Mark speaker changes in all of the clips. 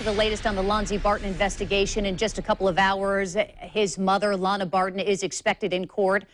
Speaker 1: To the latest on the Lonzi Barton investigation in just a couple of hours, his mother, Lana Barton, is expected in court.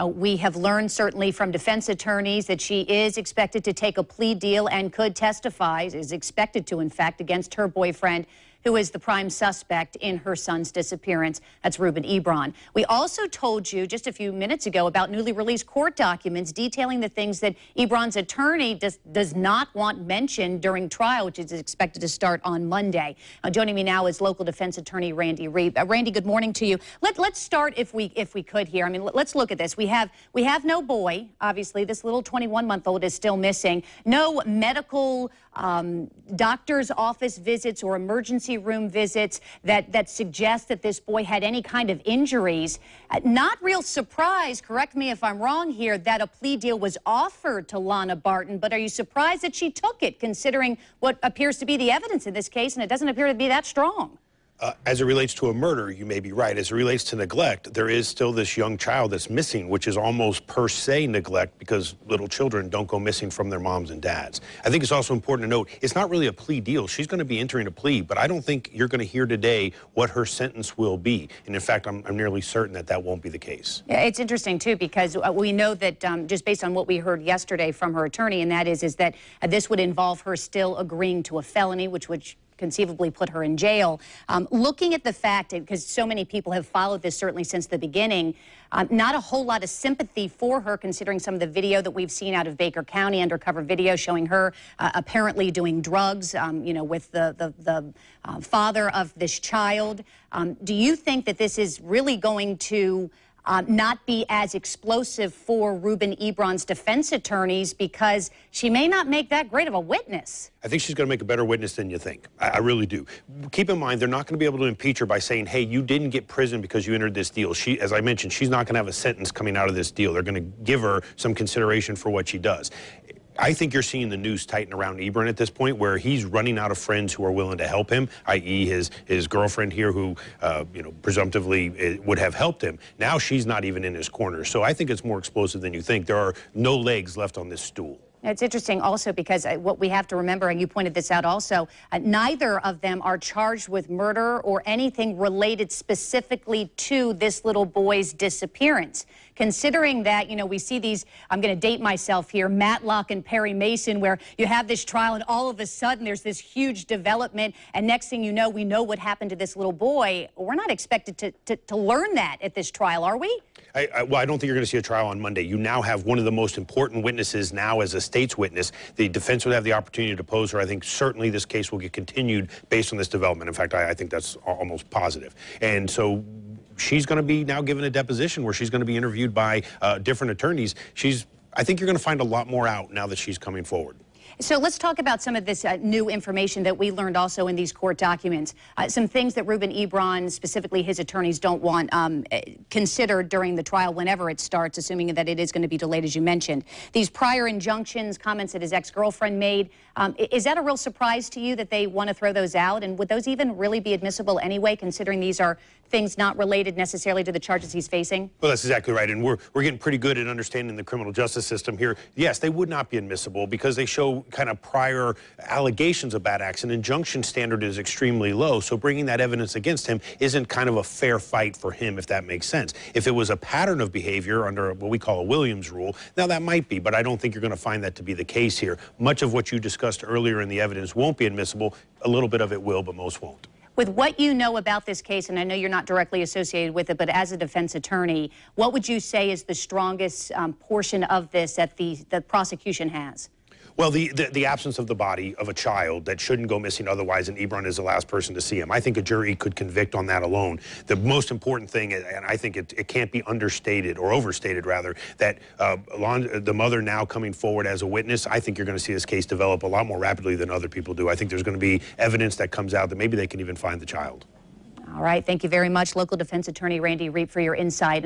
Speaker 1: Uh, we have learned certainly from defense attorneys that she is expected to take a plea deal and could testify, is expected to, in fact, against her boyfriend who is the prime suspect in her son's disappearance. That's Ruben Ebron. We also told you just a few minutes ago about newly released court documents detailing the things that Ebron's attorney does, does not want mentioned during trial, which is expected to start on Monday. Uh, joining me now is local defense attorney Randy Reeve. Uh, Randy, good morning to you. Let, let's start if we if we could here. I mean, let's look at this. We have we have no boy. Obviously, this little 21-month-old is still missing. No medical um, doctor's office visits or emergency room visits that, that suggest that this boy had any kind of injuries. Uh, not real surprise, correct me if I'm wrong here, that a plea deal was offered to Lana Barton, but are you surprised that she took it considering what appears to be the evidence in this case and it doesn't appear to be that strong?
Speaker 2: uh, as it relates to a murder, you may be right. As it relates to neglect, there is still this young child that's missing, which is almost per se neglect because little children don't go missing from their moms and dads. I think it's also important to note it's not really a plea deal. She's going to be entering a plea, but I don't think you're going to hear today what her sentence will be. And in fact, I'm, I'm nearly certain that that won't be the case. Yeah,
Speaker 1: it's interesting too because uh, we know that um, just based on what we heard yesterday from her attorney, and that is is that uh, this would involve her still agreeing to a felony, which would conceivably put her in jail. Um, looking at the fact, because so many people have followed this certainly since the beginning, um, not a whole lot of sympathy for her, considering some of the video that we've seen out of Baker County, undercover video showing her uh, apparently doing drugs, um, you know, with the, the, the uh, father of this child. Um, do you think that this is really going to um, not be as explosive for Ruben Ebron's defense attorneys because she may not make that great of a witness.
Speaker 2: I think she's going to make a better witness than you think. I, I really do. Keep in mind, they're not going to be able to impeach her by saying, hey, you didn't get prison because you entered this deal. She, as I mentioned, she's not going to have a sentence coming out of this deal. They're going to give her some consideration for what she does. I think you're seeing the news tighten around Ebron at this point, where he's running out of friends who are willing to help him, i.e., his his girlfriend here, who uh, you know presumptively eh, would have helped him. Now she's not even in his corner. So I think it's more explosive than you think. There are no legs left on this stool.
Speaker 1: It's interesting also because uh, what we have to remember, and you pointed this out also, uh, neither of them are charged with murder or anything related specifically to this little boy's disappearance. Considering that, you know, we see these, I'm going to date myself here, Matlock and Perry Mason, where you have this trial and all of a sudden there's this huge development. And next thing you know, we know what happened to this little boy. We're not expected to, to, to learn that at this trial, are
Speaker 2: we? I, I, well, I don't think you're going to see a trial on Monday. You now have one of the most important witnesses now as a state's witness. The defense would have the opportunity to depose her. I think certainly this case will get continued based on this development. In fact, I, I think that's almost positive. And so she's going to be now given a deposition where she's going to be interviewed by uh, different attorneys. She's, I think you're going to find a lot more out now that she's coming forward.
Speaker 1: So let's talk about some of this uh, new information that we learned also in these court documents. Uh, some things that Ruben Ebron, specifically his attorneys, don't want um, uh, considered during the trial whenever it starts, assuming that it is going to be delayed, as you mentioned. These prior injunctions, comments that his ex-girlfriend made, um, is that a real surprise to you that they want to throw those out? And would those even really be admissible anyway, considering these are things not related necessarily to the charges he's facing?
Speaker 2: Well, that's exactly right. And we're, we're getting pretty good at understanding the criminal justice system here. Yes, they would not be admissible because they show kind of prior allegations of bad acts. An injunction standard is extremely low. So bringing that evidence against him isn't kind of a fair fight for him, if that makes sense. If it was a pattern of behavior under what we call a Williams rule, now that might be, but I don't think you're going to find that to be the case here. Much of what you discussed earlier in the evidence won't be admissible. A little bit of it will, but most won't.
Speaker 1: With what you know about this case, and I know you're not directly associated with it, but as a defense attorney, what would you say is the strongest um, portion of this that the, the prosecution has?
Speaker 2: Well, the, the, the, absence of the body of a child that shouldn't go missing otherwise, and Ebron is the last person to see him. I think a jury could convict on that alone. The most important thing, and I think it, it can't be understated or overstated, rather, that uh, the mother now coming forward as a witness, I think you're going to see this case develop a lot more rapidly than other people do. I think there's going to be evidence that comes out that maybe they can even find the child.
Speaker 1: All right. Thank you very much, local defense attorney Randy Reap, for your insight.